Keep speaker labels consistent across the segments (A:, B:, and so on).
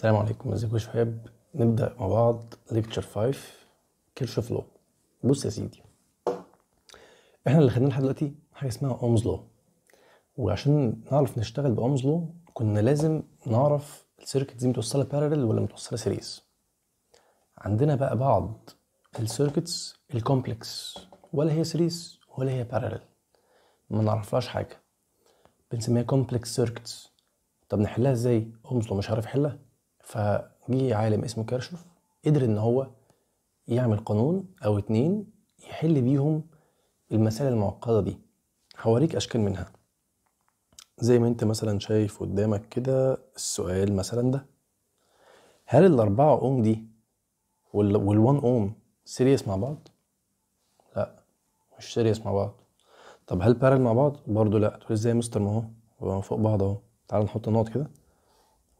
A: السلام عليكم ازيكم يا شباب نبدا مع بعض ليكتشر 5 كيرش فلو بص يا سيدي احنا اللي خدناه لحد دلوقتي حاجه اسمها اومز لو وعشان نعرف نشتغل باومز لو كنا لازم نعرف السيركت دي متوصله بارلل ولا متوصله سيريز عندنا بقى بعض السيركتس الكومبلكس ولا هي سيريز ولا هي بارلل ما نعرفهاش حاجه بنسميها كومبلكس سيركتس طب نحلها ازاي اومز لو مش عارف يحلها فجي عالم اسمه كيرشوف قدر ان هو يعمل قانون او اتنين يحل بيهم المسائل المعقده دي هوريك اشكال منها زي ما انت مثلا شايف قدامك كده السؤال مثلا ده هل الأربعة أوم دي والوان أوم سيريس مع بعض؟ لا مش سيريس مع بعض طب هل بارل مع بعض؟ برضو لا تقول ازاي مستر ما هو فوق بعض اهو تعال نحط نقط كده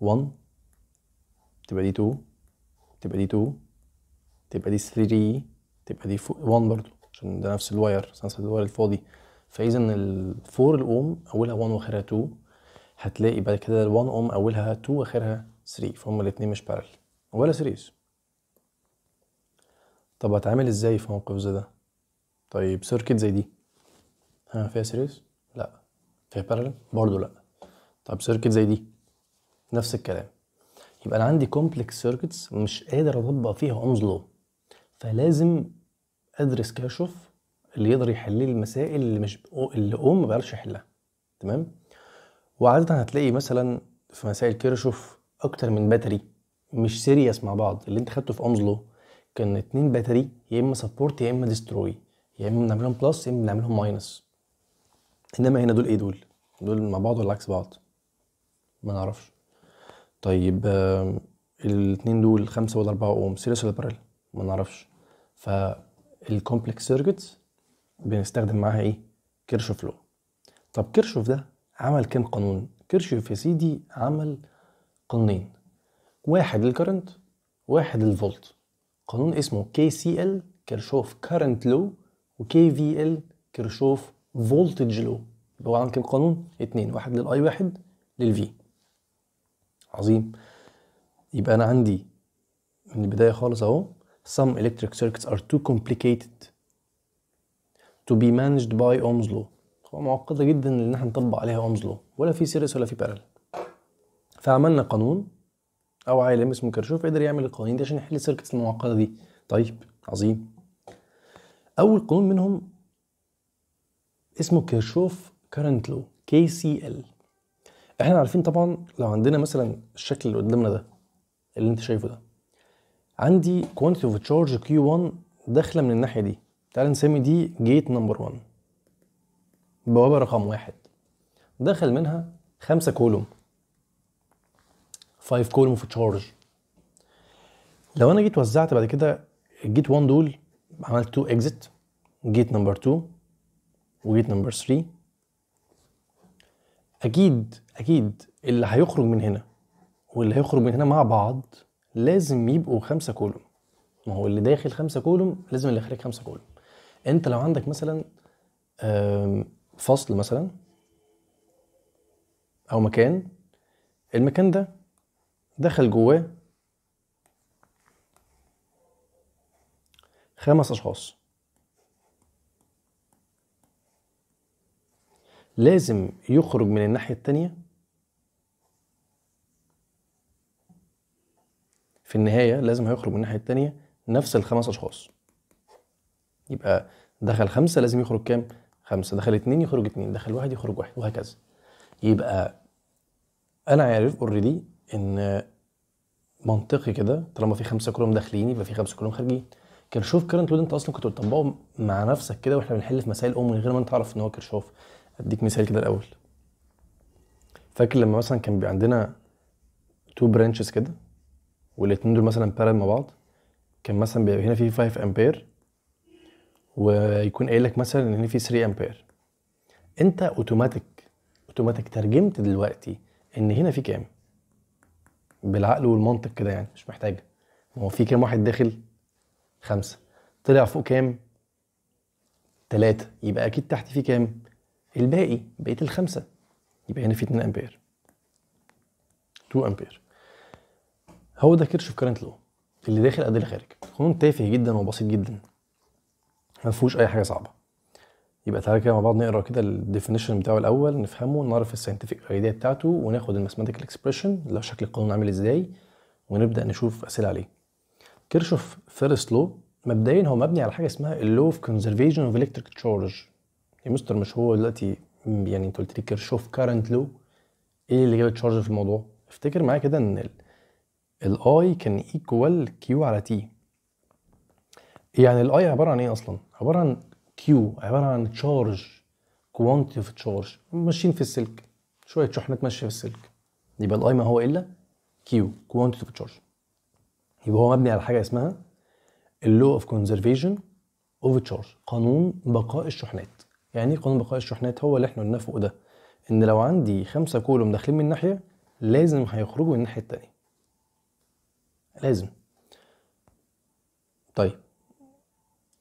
A: 1 تبقى دي 2 تبقى دي 2 تبقى دي 3 تبقى دي 1 برضو عشان ده نفس الواير نفس الواير الفاضي فاذا ال 4 الاوم اولها 1 واخرها 2 هتلاقي بعد كده ال 1 اوم اولها 2 واخرها 3 فهم الاثنين مش بارل ولا سيريز طب هتعامل ازاي في موقف زي ده طيب سيركت زي دي ها فيها سيريز لا فيها بارل برضو لا طب سيركت زي دي نفس الكلام يبقى انا عندي كومبلكس سيركتس مش قادر اطبق فيها اومز لو فلازم ادرس كاشوف اللي يقدر يحل لي المسائل اللي مش اللي اوم ما بيعرفش يحلها تمام وعاده هتلاقي مثلا في مسائل كيرشوف اكتر من باتري مش سيريس مع بعض اللي انت خدته في اومز لو كان اتنين باتري يا اما سبورت يا اما ديستروي يا اما بنعملهم بلس يا اما بنعملهم ماينس انما هنا دول ايه دول دول مع بعض ولا عكس بعض ما نعرفش طيب الاثنين دول خمسة ولا أربعة أوم سيريس ولا بارل ما نعرفش فالكومبلكس سيركتس بنستخدم معاها إيه كيرشوف لو طب كيرشوف ده عمل كام قانون كيرشوف يا سيدي عمل قانونين واحد للكرنت واحد للفولت قانون اسمه كي سي ال كيرشوف كرنت لو وكي في ال كيرشوف فولتج لو يبقى هو عامل كام قانون اتنين واحد للاي واحد للفي عظيم يبقى أنا عندي من البداية خالص أهو some electric circuits are too complicated to be managed by Ohm's law هو معقدة جدا إن احنا نطبق عليها Ohm's law ولا في سيريس ولا في بارل فعملنا قانون أو عالم اسمه كيرشوف قدر يعمل القوانين دي عشان يحل السيركتس المعقدة دي طيب عظيم أول قانون منهم اسمه كيرشوف كارنت لو كي سي ال احنا عارفين طبعا لو عندنا مثلا الشكل اللي قدامنا ده اللي انت شايفه ده عندي quantity of charge Q1 داخله من الناحيه دي تعال نسمي دي جيت نمبر 1 بوابه رقم واحد دخل منها خمسة كولوم 5 كولوم في تشارج لو انا جيت وزعت بعد كده الجيت 1 دول عملت 2 اكزيت جيت نمبر 2 وجيت نمبر 3 اكيد اكيد اللي هيخرج من هنا واللي هيخرج من هنا مع بعض لازم يبقوا خمسة كولوم ما هو اللي داخل خمسة كولوم لازم اللي خارج خمسة كولوم انت لو عندك مثلا فصل مثلا او مكان المكان ده دخل جواه خمس اشخاص لازم يخرج من الناحية التانية في النهاية لازم هيخرج من الناحية التانية نفس الخمس أشخاص يبقى دخل خمسة لازم يخرج كام؟ خمسة دخل اتنين يخرج اتنين دخل واحد يخرج واحد وهكذا يبقى أنا عارف اوريدي إن منطقي كده طالما في خمسة كلهم داخلين يبقى في خمسة كلهم خارجين كرشوف كرنت لود انت اصلا كنت بتطبقه مع نفسك كده واحنا بنحل في مسائل ام من غير ما انت تعرف ان هو كرشوف اديك مثال كده الاول فاكر لما مثلا كان بيبقى عندنا تو برانشز كده والاثنين دول مثلا بارل مع بعض كان مثلا بيبقى هنا في 5 امبير ويكون قايل لك مثلا ان هنا في 3 امبير انت اوتوماتيك اوتوماتيك ترجمت دلوقتي ان هنا في كام بالعقل والمنطق كده يعني مش محتاج هو في كام واحد داخل خمسه طلع فوق كام تلاتة يبقى اكيد تحت في كام الباقي بقيه الخمسه يبقى هنا في 2 امبير 2 امبير هو ده كيرشوف كارنت لو اللي داخل قد اللي خارج قانون تافه جدا وبسيط جدا ما فيهوش اي حاجه صعبه يبقى تعالى كده مع بعض نقرا كده الديفينيشن بتاعه الاول نفهمه نعرف الساينتفك ايديا بتاعته وناخد الماثماتيكال اكسبريشن لو شكل القانون عامل ازاي ونبدا نشوف اسئله عليه كيرشوف فيرست لو مبدئيا هو مبني على حاجه اسمها اللو اوف كونزرفيشن اوف الكتريك تشارج يا مستر مش هو دلوقتي يعني انت قلت لي كيرشوف كارنت لو ايه اللي جاب التشارج في الموضوع؟ افتكر معايا كده ان الاي كان ايكوال كيو على تي يعني الاي عباره عن ايه اصلا؟ عباره عن كيو عباره عن تشارج كوانتي اوف تشارج ماشيين في السلك شويه شحنات ماشيه في السلك يبقى الاي ما هو الا كيو كوانتي اوف تشارج يبقى هو مبني على حاجه اسمها اللو اوف كونزرفيشن اوف تشارج قانون بقاء الشحنات يعني ايه قانون بقاء الشحنات هو اللي احنا قلناه فوق ده ان لو عندي خمسة كولوم داخلين من ناحية لازم هيخرجوا من الناحية التانية لازم طيب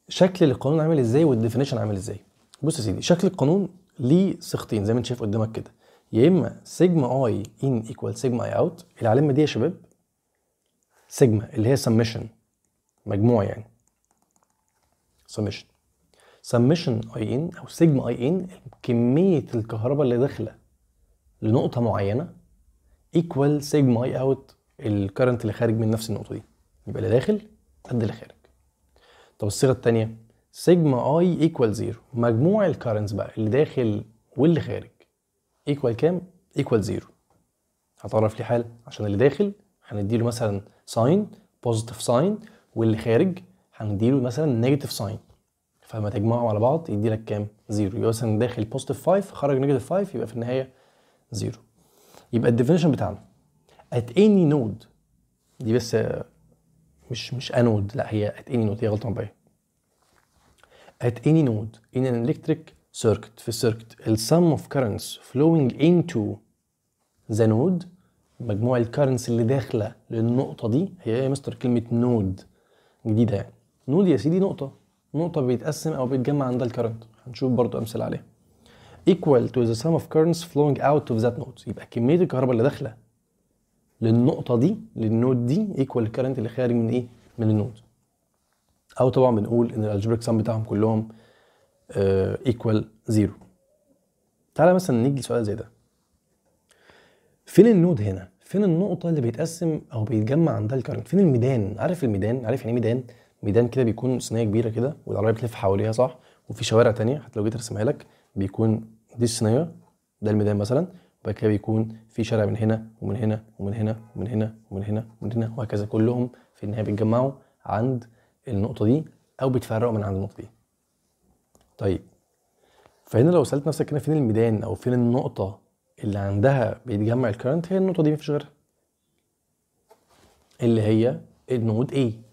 A: شكل القانون عامل ازاي والديفينيشن عامل ازاي بص يا سيدي شكل القانون ليه سختين زي ما انت شايف قدامك كده يا اما سيجما اي ان ايكوال سيجما اي اوت العلامه دي يا شباب سيجما اللي هي سميشن مجموع يعني سميشن سميشن اي ان او سيجما اي ان كميه الكهرباء اللي داخله لنقطه معينه ايكوال سيجما اي اوت الكرنت اللي خارج من نفس النقطه دي يبقى اللي داخل قد اللي خارج طب الصيغه الثانيه سيجما اي ايكوال زيرو مجموع الكرنتس بقى اللي داخل واللي خارج ايكوال كام ايكوال زيرو هتعرف لي حال عشان اللي داخل هنديله مثلا ساين بوزيتيف ساين واللي خارج هنديله مثلا نيجاتيف ساين فما تجمعه على بعض يدي لك كام؟ زيرو يبقى مثلا داخل بوزيتيف 5 خرج نيجاتيف 5 يبقى في النهايه زيرو يبقى الديفينيشن بتاعنا ات اني نود دي بس مش مش انود لا هي ات اني نود هي غلطه مربيه ات اني نود ان ان الكتريك سيركت في السيركت السم sum of currents flowing into the node مجموع الكرنتس اللي داخله للنقطه دي هي يا مستر كلمه نود جديده يعني نود يا سيدي نقطه نقطة بيتقسم أو بيتجمع عندها الكرنت هنشوف برضو أمثلة عليها equal to the sum of currents flowing out of that node يبقى كمية الكهرباء اللي داخلة للنقطة دي للنود دي equal الكرنت اللي خارج من إيه؟ من النود أو طبعا بنقول إن الألجبريك سم بتاعهم كلهم ايكوال آه، equal زيرو تعالى مثلا نيجي لسؤال زي ده فين النود هنا؟ فين النقطة اللي بيتقسم أو بيتجمع عندها الكرنت؟ فين الميدان؟ عارف الميدان؟ عارف يعني ايه ميدان؟ ميدان كده بيكون صينيه كبيره كده والعربيه بتلف حواليها صح وفي شوارع تانية حتى لو جيت ارسمها لك بيكون دي الصينيه ده الميدان مثلا وبعد كده بيكون في شارع من هنا ومن هنا ومن هنا ومن هنا ومن هنا ومن هنا وهكذا كلهم في النهايه بيتجمعوا عند النقطه دي او بيتفرقوا من عند النقطه دي طيب فهنا لو سالت نفسك هنا فين الميدان او فين النقطه اللي عندها بيتجمع الكرنت هي النقطه دي مفيش غيرها اللي هي النود A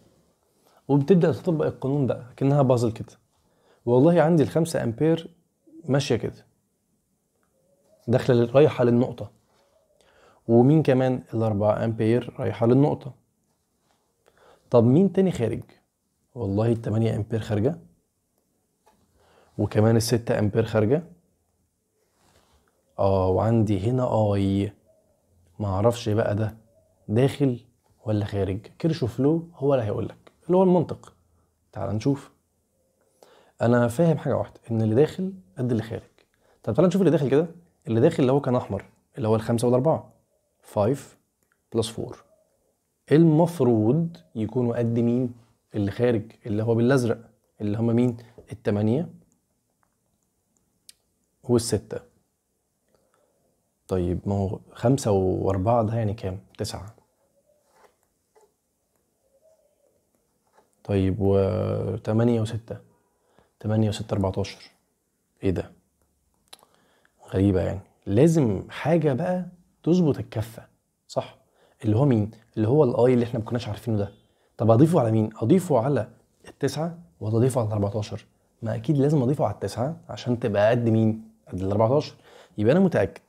A: وبتبدا تطبق القانون ده كانها بازل كده والله عندي الخمسة امبير ماشيه كده داخله رايحه للنقطه ومين كمان الأربعة أمبير رايحة للنقطة طب مين تاني خارج والله التمانية أمبير خارجة وكمان الستة أمبير خارجة اه وعندي هنا اي معرفش بقى ده داخل ولا خارج كيرشوف لو هو اللي هيقولك اللي هو المنطق تعال نشوف انا فاهم حاجه واحده ان اللي داخل قد اللي خارج طب تعال نشوف اللي داخل كده اللي داخل اللي هو كان احمر اللي هو الخمسه والاربعه 5 بلس 4 المفروض يكونوا قد مين اللي خارج اللي هو بالازرق اللي هم مين التمانية والستة طيب ما هو خمسة وأربعة ده يعني كام؟ تسعة طيب و 8 و6 8 و6 14 ايه ده غريبه يعني لازم حاجه بقى تظبط الكفه صح اللي هو مين اللي هو الاي اللي احنا ما كناش عارفينه ده طب اضيفه على مين اضيفه على التسعة ولا اضيفه على 14 ما اكيد لازم اضيفه على التسعة عشان تبقى قد مين قد ال 14 يبقى انا متاكد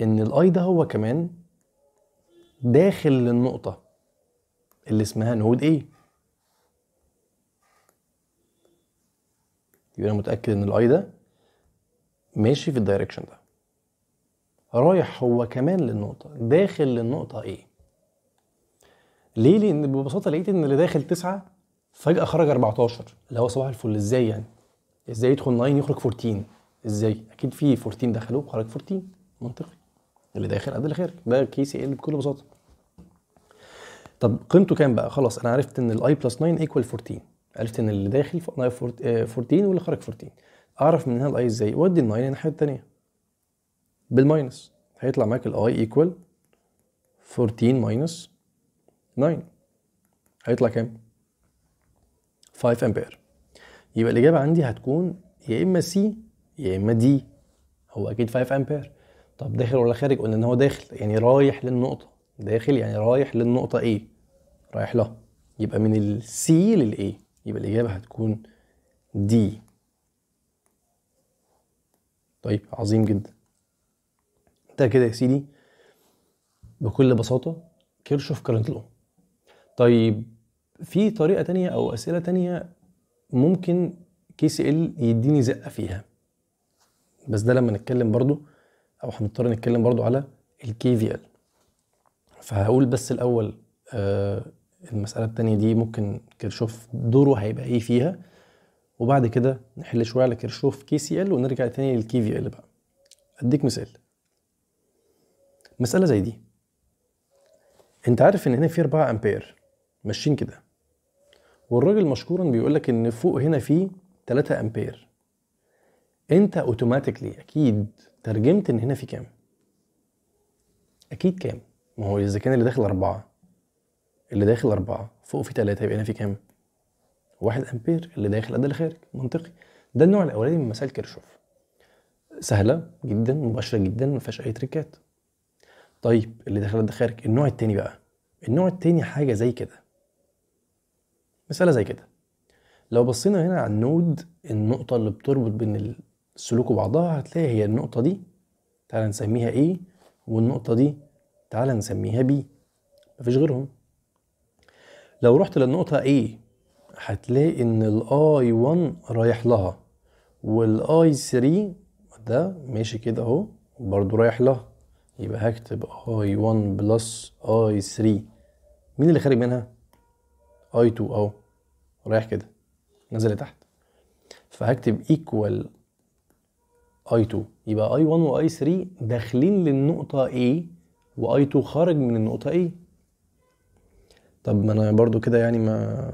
A: ان الاي ده هو كمان داخل للنقطه اللي اسمها نود ايه يبقى انا متاكد ان الاي ده ماشي في الدايركشن ده رايح هو كمان للنقطه داخل للنقطه ايه ليه لان ببساطه لقيت ان اللي داخل تسعة فجاه خرج 14 اللي هو صباح الفل ازاي يعني ازاي يدخل 9 يخرج 14 ازاي اكيد في 14 دخلوا وخرج 14 منطقي اللي داخل قبل اللي خارج ده كي سي ال بكل بساطه طب قيمته كام بقى خلاص انا عرفت ان الاي بلس 9 ايكوال 14 عرفت ان اللي داخل نايف آه، 14 واللي خارج 14 اعرف منها الاي ازاي ودي الناين الناحيه الثانيه بالماينس هيطلع معاك الاي ايكوال 14 ماينس 9 هيطلع كام 5 امبير يبقى الاجابه عندي هتكون يا اما سي يا اما دي هو اكيد 5 امبير طب داخل ولا خارج قلنا ان هو داخل يعني رايح للنقطه داخل يعني رايح للنقطه ايه رايح لها يبقى من السي للايه يبقى الإجابة هتكون دي طيب عظيم جدا ده كده يا سيدي بكل بساطة كيرشوف كارنت لو طيب في طريقة تانية أو أسئلة تانية ممكن كي سي ال يديني زقة فيها بس ده لما نتكلم برضو أو هنضطر نتكلم برضو على الكي في ال فهقول بس الأول آه المسألة التانية دي ممكن كرشوف دوره هيبقى ايه فيها وبعد كده نحل شوية على كرشوف كي سي ال ونرجع تاني للكي في ال بقى اديك مثال مسألة زي دي انت عارف ان هنا في 4 امبير ماشيين كده والراجل مشكورا بيقول لك ان فوق هنا في 3 امبير انت اوتوماتيكلي اكيد ترجمت ان هنا في كام اكيد كام ما هو اذا كان اللي داخل اربعه اللي داخل أربعة فوق في ثلاثة يبقى هنا في كام؟ واحد أمبير اللي داخل قد اللي خارج منطقي ده النوع الأولاني من مسائل كيرشوف سهلة جدا مباشرة جدا ما فيهاش أي تريكات طيب اللي داخل قد خارج النوع التاني بقى النوع التاني حاجة زي كده مسألة زي كده لو بصينا هنا على النود النقطة اللي بتربط بين السلوك وبعضها هتلاقي هي النقطة دي تعالى نسميها A والنقطة دي تعالى نسميها B مفيش غيرهم لو رحت للنقطة A هتلاقي ان الـ i 1 رايح لها i 3 ده ماشي كده اهو برضه رايح لها يبقى هكتب i 1 بلس i 3 مين اللي خارج منها i 2 اهو رايح كده نزل لتحت فهكتب ايكوال i 2 يبقى i 1 i 3 داخلين للنقطه A i 2 خارج من النقطه A طب ما انا برضو كده يعني ما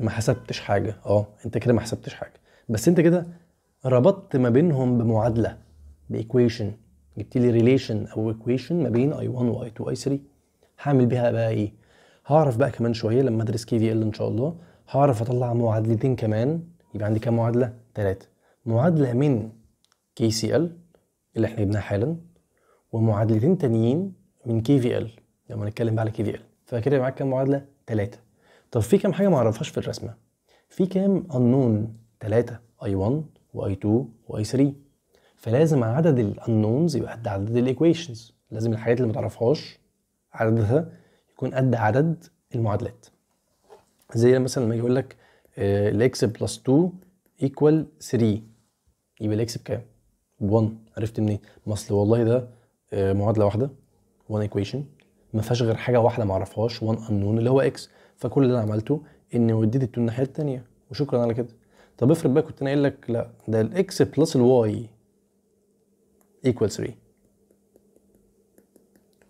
A: ما حسبتش حاجه اه انت كده ما حسبتش حاجه بس انت كده ربطت ما بينهم بمعادله بايكويشن جبت لي ريليشن او ايكويشن ما بين اي 1 واي 2 واي 3 هعمل بيها بقى ايه هعرف بقى كمان شويه لما ادرس كي في ال ان شاء الله هعرف اطلع معادلتين كمان يبقى عندي كام معادله ثلاثه معادله من كي سي ال اللي احنا جبناها حالا ومعادلتين تانيين من كي في ال لما نتكلم بقى على كي في ال فكده معاك كام معادله ثلاثه طب في كام حاجه ما اعرفهاش في الرسمه في كام انون ثلاثه اي 1 واي 2 واي 3 فلازم عدد الانونز يبقى قد عدد الايكويشنز لازم الحاجات اللي ما تعرفهاش عددها يكون قد عدد المعادلات زي مثلا لما يقول لك الاكس بلس 2 ايكوال 3 يبقى الاكس بكام؟ 1 عرفت منين؟ ما اصل والله ده آه، معادله واحده 1 ايكويشن ما فيهاش غير حاجه واحده ما اعرفهاش وان انون اللي هو اكس فكل اللي انا عملته اني وديت التو الناحيه الثانيه وشكرا على كده طب افرض بقى كنت انا قايل لك لا ده الاكس بلس الواي ايكوال 3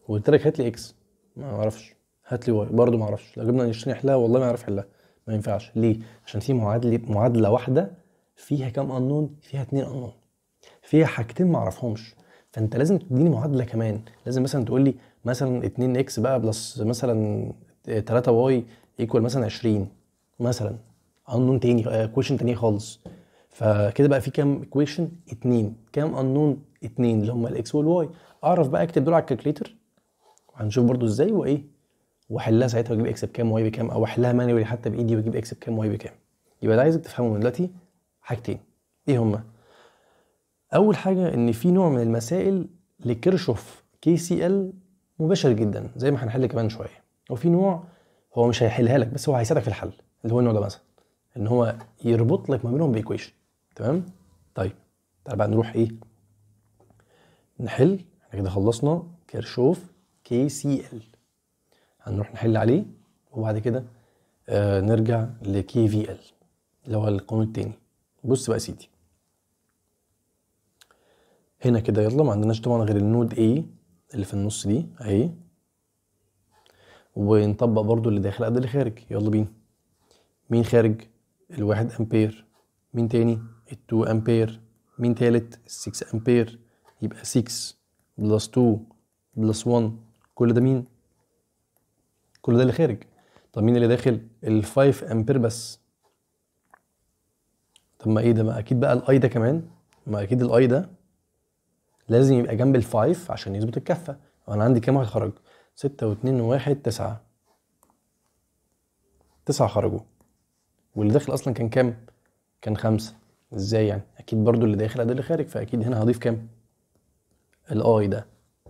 A: وقلت لك هات لي اكس ما اعرفش هات لي واي برضه ما اعرفش لو جبنا اينشتاين يحلها والله ما اعرف يحلها ما ينفعش ليه عشان في معادله معادله واحده فيها كام انون فيها اتنين انون فيها حاجتين ما اعرفهمش فانت لازم تديني معادله كمان لازم مثلا تقول لي مثلا 2 اكس بقى بلس مثلا 3 واي ايكوال مثلا 20 مثلا انون تاني كويشن آه، تاني خالص فكده بقى في كام كويشن 2 كام انون 2 اللي هم الاكس والواي اعرف بقى اكتب دول على الكالكليتر هنشوف برضو ازاي وايه واحلها ساعتها واجيب اكس بكام واي بكام او احلها مانيولي حتى بايدي واجيب اكس بكام واي بكام يبقى ده عايزك تفهمه دلوقتي حاجتين ايه هما اول حاجه ان في نوع من المسائل لكيرشوف كي سي ال مباشر جدا زي ما هنحل كمان شويه وفي نوع هو مش هيحلها لك بس هو هيساعدك في الحل اللي هو النوع ده مثلا ان هو يربط لك ما بينهم بايكويشن تمام طيب تعالى بقى نروح ايه نحل احنا كده خلصنا كيرشوف كي سي ال هنروح نحل عليه وبعد كده آه نرجع لكي في ال اللي هو القانون التاني بص بقى يا سيدي هنا كده يلا ما عندناش طبعا غير النود A اللي في النص دي اهي ونطبق برضو اللي داخل قد اللي خارج يلا بينا مين خارج الواحد امبير مين تاني التو امبير مين تالت السكس امبير يبقى سكس بلس تو بلس ون كل ده مين كل ده اللي خارج طب مين اللي داخل الفايف امبير بس طب ما ايه ده ما اكيد بقى الاي ده كمان ما اكيد الاي ده لازم يبقى جنب الفايف عشان يظبط الكفه وانا عندي كام واحد خرج ستة واتنين واحد تسعة تسعة خرجوا واللي داخل اصلا كان كام كان خمسة ازاي يعني اكيد برضو اللي داخل ده اللي خارج فاكيد هنا هضيف كام الاي ده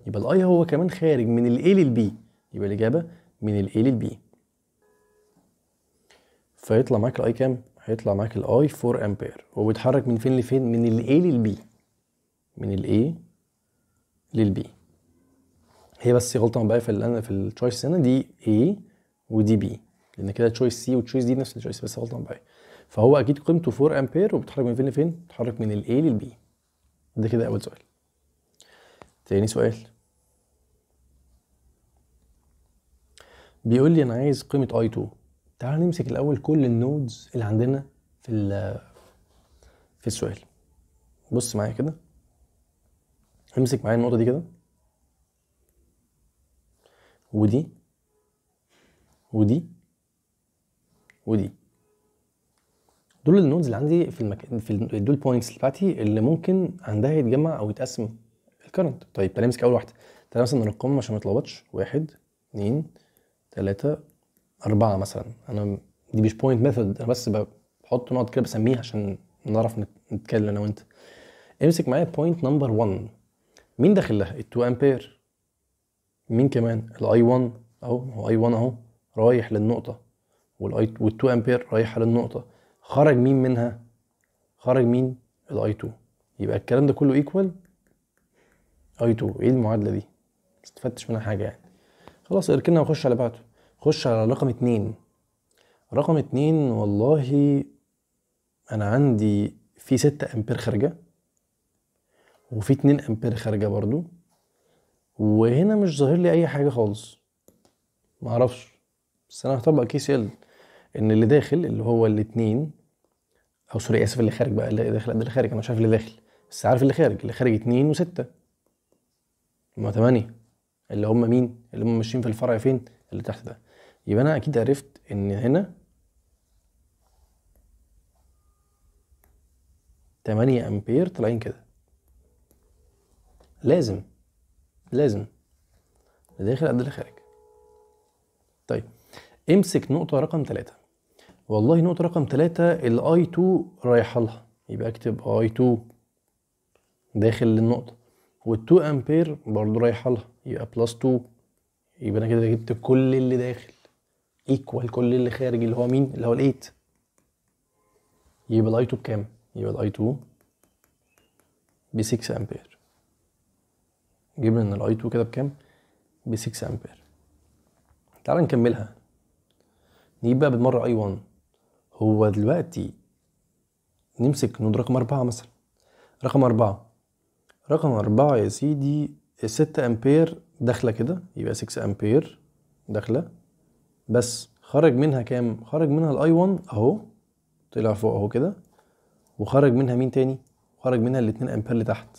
A: يبقى الاي هو كمان خارج من الاي للبي يبقى الاجابه من الاي للبي فيطلع معاك الاي كام هيطلع معاك الاي 4 امبير وبيتحرك من فين لفين من الاي للبي من الاي للبي هي بس غلطه بقى في في التشويس هنا دي اي ودي بي لان كده تشويس سي وتشويس دي نفس التشويس بس غلطه بقى فهو اكيد قيمته 4 امبير وبتتحرك من فين لفين؟ بتتحرك من الاي للبي ده كده اول سؤال تاني سؤال بيقول لي انا عايز قيمه اي 2 تعال نمسك الاول كل النودز اللي عندنا في في السؤال بص معايا كده امسك معايا النقطه دي كده ودي ودي ودي دول النودز اللي عندي في المك... في دول بوينتس بتاعتي اللي ممكن عندها يتجمع او يتقسم الكرنت طيب تعالى امسك اول واحده تعالى مثلا نرقمهم عشان ما يتلخبطش واحد اتنين تلاته اربعه مثلا انا دي مش بوينت ميثود انا بس بحط نقط كده بسميها عشان نعرف نتكلم انا وانت امسك معايا بوينت نمبر 1 مين داخل لها ال2 امبير مين كمان الاي 1 اهو هو اي 1 اهو رايح للنقطه والاي وال2 امبير رايحه للنقطه خرج مين منها خرج مين الاي 2 يبقى الكلام ده كله ايكوال اي 2 ايه المعادله دي استفدتش منها حاجه يعني خلاص اركننا وخش على بعده خش على رقم اتنين رقم اتنين والله انا عندي في ستة امبير خارجه وفي 2 امبير خارجه برضو وهنا مش ظاهر لي اي حاجه خالص معرفش بس انا هطبق كيس ال ان اللي داخل اللي هو الاتنين او سوري اسف اللي خارج بقى اللي داخل قد اللي خارج انا مش عارف اللي داخل بس عارف اللي خارج اللي خارج اتنين وستة هما تمانية اللي هما مين اللي هما ماشيين في الفرع فين اللي تحت ده يبقى انا اكيد عرفت ان هنا تمانية امبير طالعين كده لازم لازم داخل قد اللي خارج طيب امسك نقطة رقم ثلاثة والله نقطة رقم ثلاثة الاي 2 رايحة لها يبقى اكتب اي 2 داخل للنقطة وال2 امبير برضه رايحة لها يبقى بلس 2 يبقى انا كده جبت كل اللي داخل ايكوال كل اللي خارج اللي هو مين؟ اللي هو ال8 يبقى الاي 2 بكام؟ يبقى الاي 2 ب 6 امبير جبنا ان الاي 2 كده بكام ب 6 امبير تعال نكملها نجيب بقى بالمره اي 1 هو دلوقتي نمسك نود رقم أربعة مثلا رقم أربعة رقم أربعة يا سيدي ستة أمبير داخلة كده يبقى سكس أمبير داخلة بس خرج منها كام؟ خرج منها الأي 1 أهو طلع فوق أهو كده وخرج منها مين تاني؟ خرج منها الاتنين أمبير اللي تحت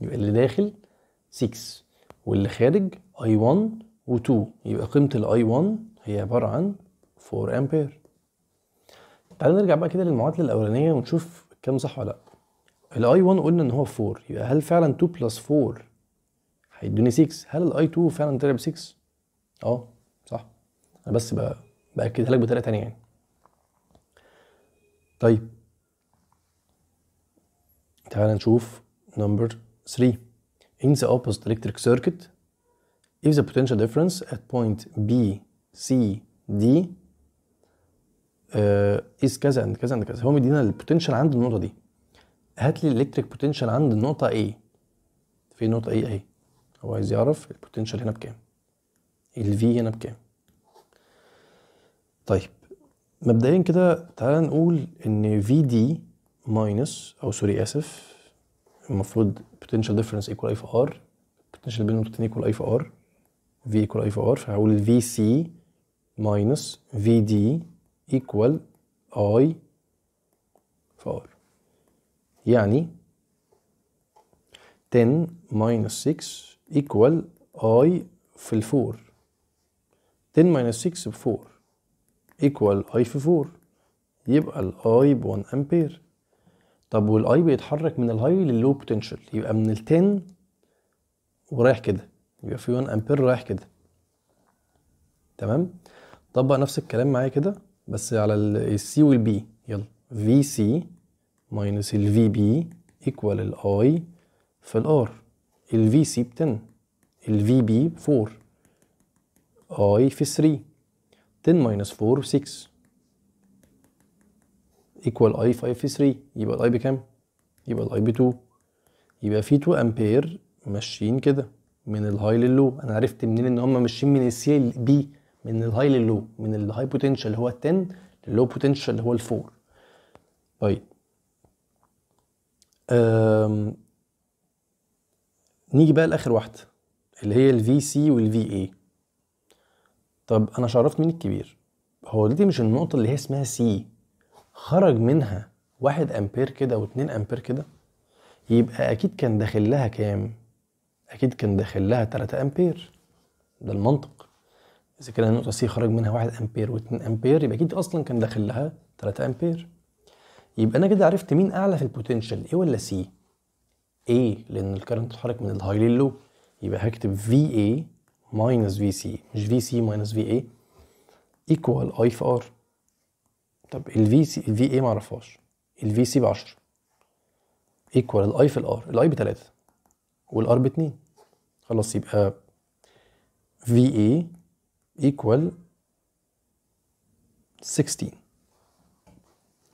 A: يبقى اللي داخل 6 واللي خارج i 1 و2 يبقى قيمه ال i 1 هي عباره عن 4 امبير تعالى نرجع بقى كده للمعادله الاولانيه ونشوف كام صح ولا لا ال i 1 قلنا ان هو 4 يبقى هل فعلا 2 بلس 4 هيدوني 6 هل ال i 2 فعلا طلع ب 6 اه صح انا بس باكدها لك بطريقه تانية يعني طيب تعال نشوف نمبر 3 in the opposite electric circuit if the potential difference at point B, C, D uh, is كذا and كذا and كذا هو مدينا البوتنشال عند النقطة دي هات لي الالكتريك بوتنشال عند النقطة A في نقطة A أهي هو عايز يعرف البوتنشال هنا بكام ال V هنا بكام طيب مبدئيا كده تعالى نقول ان VD دي ماينس او سوري اسف المفروض potential difference equal i في r potential بين نقطتين equal i في r v equal i في r فهقول ال vc minus vd equal i في r يعني 10 minus 6 equal i في ال 4 10 minus 6 ب 4 equal i في 4 يبقى ال i ب 1 امبير طب والاي بيتحرك من الهاي لللو بوتنشال يبقى من ال 10 ورايح كده يبقى في 1 امبير رايح كده تمام طبق نفس الكلام معايا كده بس على السي والبي يلا في سي ماينس الفي بي ايكوال الاي في الار الفي سي ب 10 الفي بي ب 4 اي في 3 10 ماينس 4 6 ايكوال اي 5 في 3 يبقى الاي بكام؟ يبقى الاي ب 2 يبقى في 2 امبير ماشيين كده من الهاي للو انا عرفت منين ان هم ماشيين من السي بي من الهاي للو من الهاي بوتنشال اللي هو 10 للو بوتنشال اللي هو 4 طيب أم... نيجي بقى لاخر واحده اللي هي الفي سي والفي اي طب انا شرفت مين الكبير هو دي مش النقطه اللي هي اسمها سي خرج منها واحد امبير كده واتنين امبير كده يبقى اكيد كان داخل لها كام اكيد كان داخل لها 3 امبير ده المنطق اذا كان النقطه سي خرج منها 1 امبير و2 امبير يبقى اكيد اصلا كان داخل لها 3 امبير يبقى انا كده عرفت مين اعلى في البوتنشال ايه ولا سي ايه لان الكرنت اتحرك من الهاي للو يبقى هكتب في اي ماينس في سي مش في سي ماينس في اي ايكوال اي في ار طب الفي سي الفي اي ما اعرفهاش الفي سي ب 10 ايكوال الاي في الار الاي ب 3 والار ب 2 خلاص يبقى في اي ايكوال 16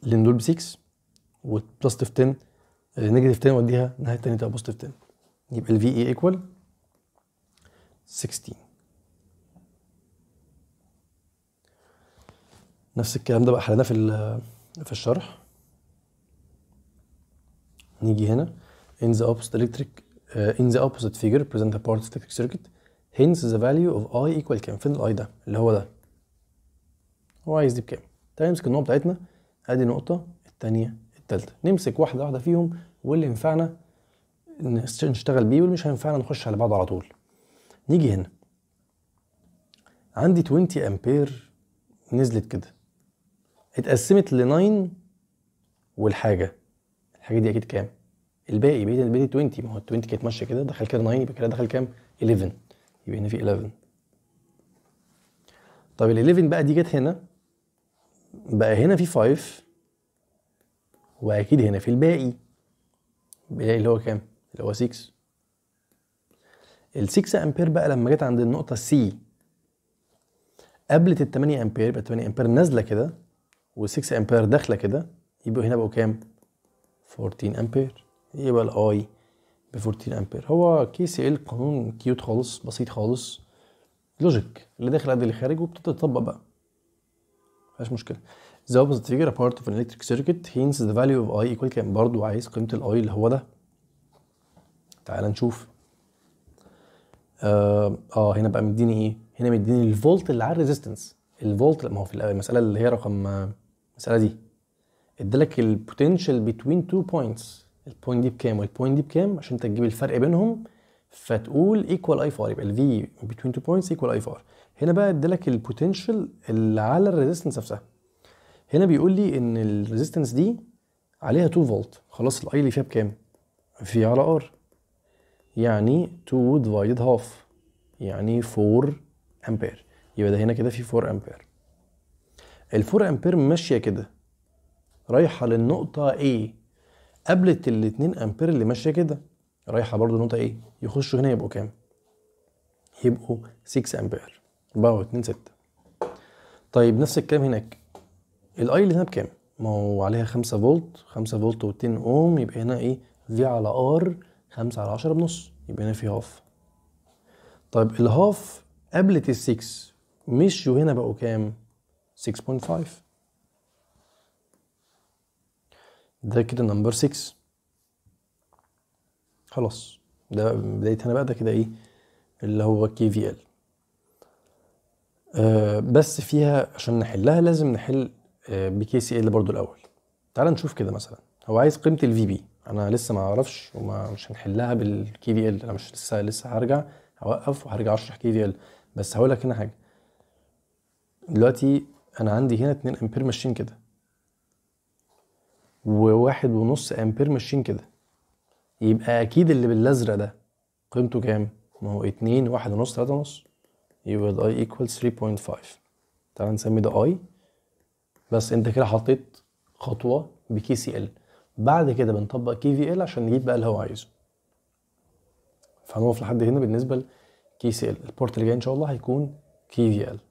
A: لان دول ب 6 والبوزيتيف 10 نيجاتيف 10 وديها الناحيه الثانيه تبقى بوزيتيف 10 يبقى الفي اي ايكوال 16 نفس الكلام ده بقى حلناه في في الشرح نيجي هنا in the opposite electric uh, in the opposite figure present a part electric circuit hence the value of i equal كام فين الاي ده اللي هو ده هو عايز دي بكام تعالى نمسك النقطة بتاعتنا ادي نقطة الثانيه الثالثه نمسك واحدة واحدة فيهم واللي ينفعنا نشتغل بيه واللي مش هينفعنا نخش على بعض على طول نيجي هنا عندي 20 امبير نزلت كده اتقسمت ل 9 والحاجه الحاجه دي اكيد كام؟ الباقي بقيت بقيت 20 ما هو 20 كانت ماشيه كده دخل كده 9 يبقى كده دخل كام؟ 11 يبقى هنا في 11 طب ال 11 بقى دي جت هنا بقى هنا في 5 واكيد هنا في الباقي الباقي اللي هو كام؟ اللي هو 6 ال 6 امبير بقى لما جت عند النقطه سي قابلت ال 8 امبير يبقى 8 امبير نازله كده و6 امبير داخله كده يبقوا هنا بقوا كام 14 امبير يبقى الاي ب 14 امبير هو كي سي ال قانون كيوت خالص بسيط خالص لوجيك اللي داخل قد اللي خارج وبتبدا تطبق بقى مفيهاش مشكله The opposite figure, a part of an electric circuit, hence the value of I equal كام برضه عايز قيمة ال I اللي هو ده. تعال نشوف. آه, اه هنا بقى مديني ايه؟ هنا مديني الفولت اللي على الريزيستنس. الفولت ما هو في المسألة اللي هي رقم المساله دي ادالك البوتنشال بتوين تو بوينتس البوينت دي بكام والبوينت دي بكام عشان انت تجيب الفرق بينهم فتقول ايكوال اي فار يبقى ال في بتوين تو بوينتس ايكوال اي فار هنا بقى ادالك البوتنشال اللي على الريزستنس نفسها هنا بيقول لي ان الريزستنس دي عليها 2 فولت خلاص الاي اللي فيها بكام في على ار يعني 2 ديفايدد هاف يعني 4 امبير يبقى ده هنا كده في 4 امبير الفور امبير ماشيه كده رايحه للنقطه A قابلت ال 2 امبير اللي ماشيه كده رايحه برضو النقطه A يخشوا هنا يبقوا كام؟ يبقوا 6 امبير 4 و2 6 طيب نفس الكلام هناك الاي اللي هنا بكام؟ ما هو عليها 5 فولت 5 فولت و2 اوم يبقى هنا ايه؟ في على ار 5 على 10 بنص يبقى هنا في هاف طيب الهاف قابلت ال 6 مشوا هنا بقوا كام؟ 6.5 ده كده نمبر 6 خلاص ده بداية انا بقى ده كده ايه اللي هو كي في ال آه، بس فيها عشان نحلها لازم نحل آه، بكي سي ال برضو الاول تعال نشوف كده مثلا هو عايز قيمه الفي بي انا لسه ما اعرفش ومش هنحلها بالكي في ال انا مش لسه لسه هرجع هوقف وهرجع اشرح كي في ال بس هقول لك هنا حاجه دلوقتي انا عندي هنا 2 امبير ماشيين كده وواحد ونص امبير ماشيين كده يبقى اكيد اللي بالازرق ده قيمته كام ما هو 2 1 ونص 3 ونص يبقى اي ايكوال 3.5 تعال نسمي ده اي بس انت كده حطيت خطوه بكي سي ال بعد كده بنطبق كي في ال عشان نجيب بقى اللي هو عايزه فهنقف لحد هنا بالنسبه لكي سي ال البورت اللي جاي ان شاء الله هيكون كي في ال